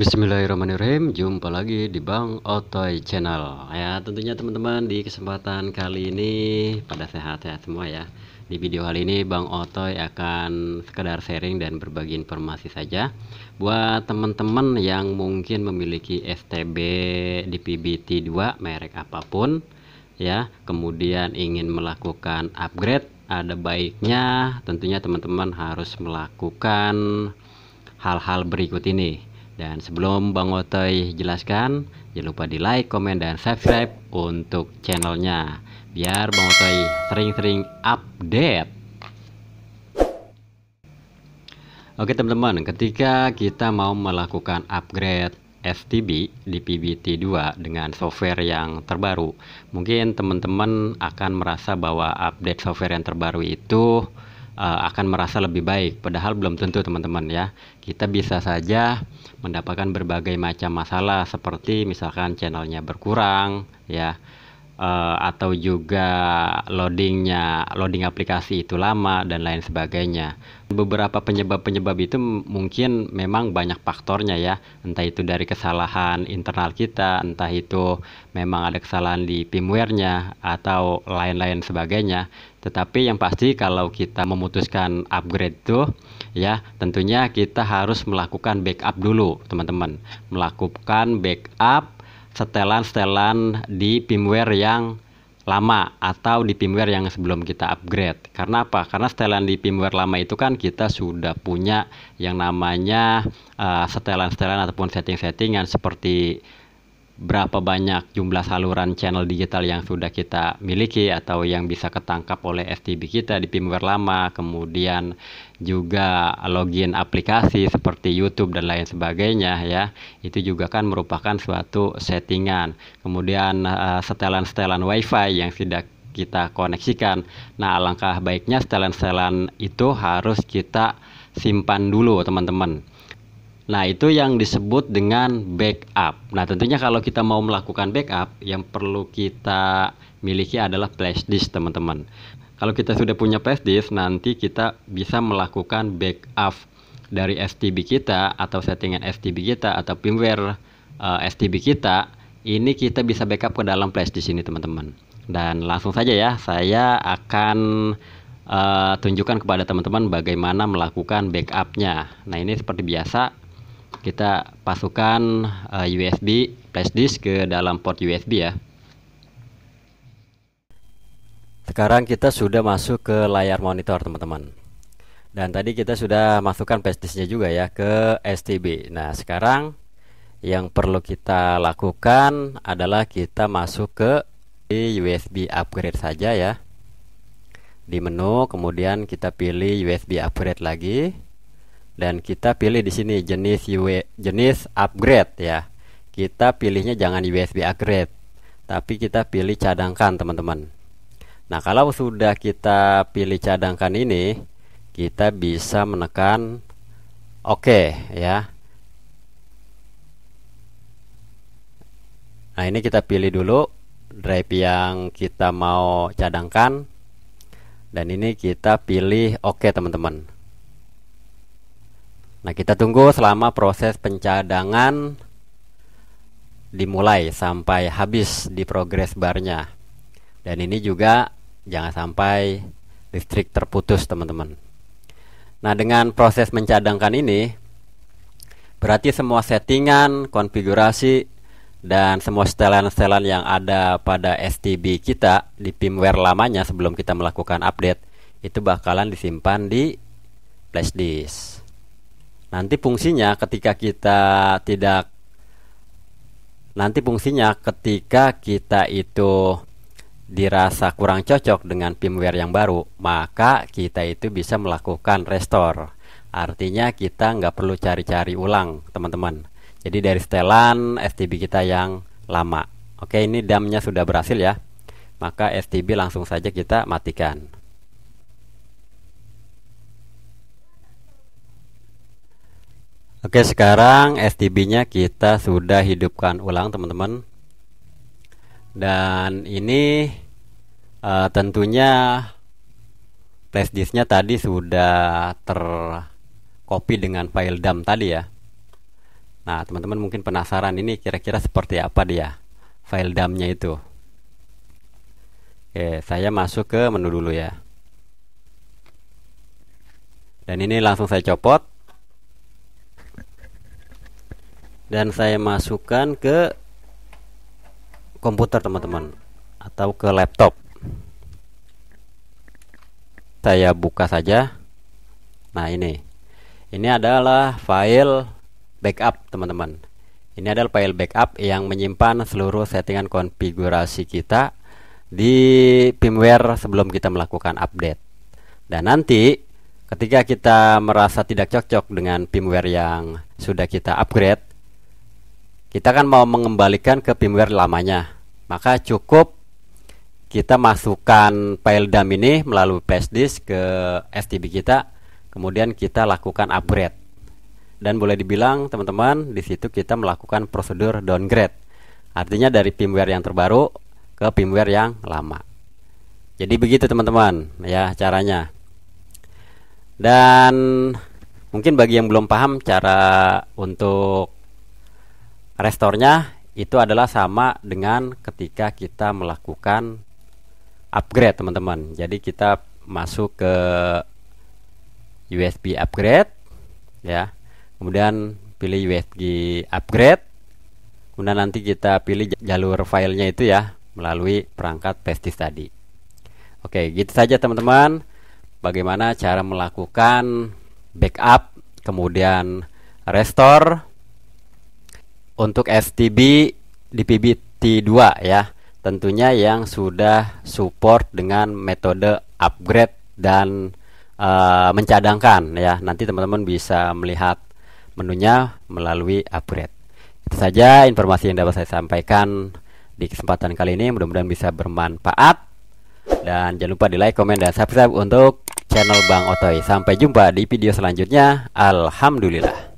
Bismillahirrahmanirrahim Jumpa lagi di Bang Otoy Channel Ya tentunya teman-teman di kesempatan kali ini Pada sehat-sehat semua ya Di video kali ini Bang Otoy akan sekedar sharing dan berbagi informasi saja Buat teman-teman yang mungkin memiliki STB di PBT2 merek apapun Ya kemudian ingin melakukan upgrade Ada baiknya tentunya teman-teman harus melakukan hal-hal berikut ini dan sebelum Bang Otoy jelaskan, jangan lupa di like, komen, dan subscribe untuk channelnya. Biar Bang Otoy sering-sering update. Oke teman-teman, ketika kita mau melakukan upgrade STB di PBT2 dengan software yang terbaru, mungkin teman-teman akan merasa bahwa update software yang terbaru itu Eh, akan merasa lebih baik. Padahal belum tentu teman-teman ya. Kita bisa saja mendapatkan berbagai macam masalah seperti misalkan channelnya berkurang ya. Eh, atau juga loadingnya loading aplikasi itu lama dan lain sebagainya beberapa penyebab-penyebab itu mungkin memang banyak faktornya ya entah itu dari kesalahan internal kita entah itu memang ada kesalahan di firmware-nya atau lain-lain sebagainya tetapi yang pasti kalau kita memutuskan upgrade tuh ya tentunya kita harus melakukan backup dulu teman-teman. Melakukan backup setelan-setelan di firmware yang lama atau di firmware yang sebelum kita upgrade. Karena apa? Karena setelan di firmware lama itu kan kita sudah punya yang namanya setelan eh, setelan-setelan ataupun setting-settingan seperti berapa banyak jumlah saluran channel digital yang sudah kita miliki atau yang bisa ketangkap oleh STB kita di firmware lama, kemudian juga login aplikasi seperti YouTube dan lain sebagainya ya. Itu juga kan merupakan suatu settingan. Kemudian eh, setelan-setelan WiFi yang tidak kita koneksikan. Nah, alangkah baiknya setelan-setelan itu harus kita simpan dulu, teman-teman Nah, itu yang disebut dengan backup. Nah, tentunya kalau kita mau melakukan backup, yang perlu kita miliki adalah flash disk, teman-teman. Kalau kita sudah punya flash disk, nanti kita bisa melakukan backup dari STB kita atau settingan STB kita atau firmware uh, eh, STB kita. Ini kita bisa backup ke dalam flash disk ini, teman-teman. Dan langsung saja ya, saya akan uh, tunjukkan kepada teman-teman bagaimana melakukan backupnya. Nah, ini seperti biasa kita pasukan uh, eh, USB flash disk ke dalam port USB ya sekarang kita sudah masuk ke layar monitor teman-teman dan tadi kita sudah masukkan flash disknya juga ya ke STB nah sekarang yang perlu kita lakukan adalah kita masuk ke USB upgrade saja ya di menu kemudian kita pilih USB upgrade lagi dan kita pilih di sini jenis UW, jenis upgrade ya. Kita pilihnya jangan USB upgrade, tapi kita pilih cadangkan teman-teman. Nah, kalau sudah kita pilih cadangkan ini, kita bisa menekan oke okay, ya. Nah, ini kita pilih dulu drive yang kita mau cadangkan dan ini kita pilih oke okay, teman-teman. Nah, kita tunggu selama proses pencadangan dimulai sampai habis di progress barnya. Dan ini juga jangan sampai listrik terputus, teman-teman. Nah, dengan proses mencadangkan ini berarti semua settingan, konfigurasi dan semua setelan-setelan yang ada pada STB kita di firmware lamanya sebelum kita melakukan update itu bakalan disimpan di flash disk. Nanti fungsinya ketika kita tidak nanti fungsinya ketika kita itu dirasa kurang cocok dengan firmware yang baru, maka kita itu bisa melakukan restore. Artinya kita nggak perlu cari-cari ulang, teman-teman. Jadi dari setelan STB kita yang lama. Oke, ini damnya sudah berhasil ya. Maka STB langsung saja kita matikan. Oke sekarang STB-nya kita sudah hidupkan ulang teman-teman dan ini uh, tentunya flashdisk disknya tadi sudah tercopy dengan file dump tadi ya. Nah teman-teman mungkin penasaran ini kira-kira seperti apa dia file dump nya itu. Oke saya masuk ke menu dulu ya. Dan ini langsung saya copot dan saya masukkan ke komputer teman-teman atau ke laptop saya buka saja nah ini ini adalah file backup teman-teman ini adalah file backup yang menyimpan seluruh settingan konfigurasi kita di firmware sebelum kita melakukan update dan nanti ketika kita merasa tidak cocok dengan firmware yang sudah kita upgrade kita kan mau mengembalikan ke firmware lamanya maka cukup kita masukkan file dump ini melalui flash disk ke STB kita kemudian kita lakukan upgrade dan boleh dibilang teman-teman di situ kita melakukan prosedur downgrade artinya dari firmware yang terbaru ke firmware yang lama jadi begitu teman-teman ya caranya dan mungkin bagi yang belum paham cara untuk restornya itu adalah sama dengan ketika kita melakukan upgrade teman-teman jadi kita masuk ke USB upgrade ya kemudian pilih USB upgrade kemudian nanti kita pilih jalur filenya itu ya melalui perangkat pestis tadi oke gitu saja teman-teman bagaimana cara melakukan backup kemudian restore untuk STB di PBT2 ya tentunya yang sudah support dengan metode upgrade dan e, mencadangkan ya nanti teman-teman bisa melihat menunya melalui upgrade itu saja informasi yang dapat saya sampaikan di kesempatan kali ini mudah-mudahan bisa bermanfaat dan jangan lupa di like, komen, dan subscribe untuk channel Bang Otoy. Sampai jumpa di video selanjutnya. Alhamdulillah.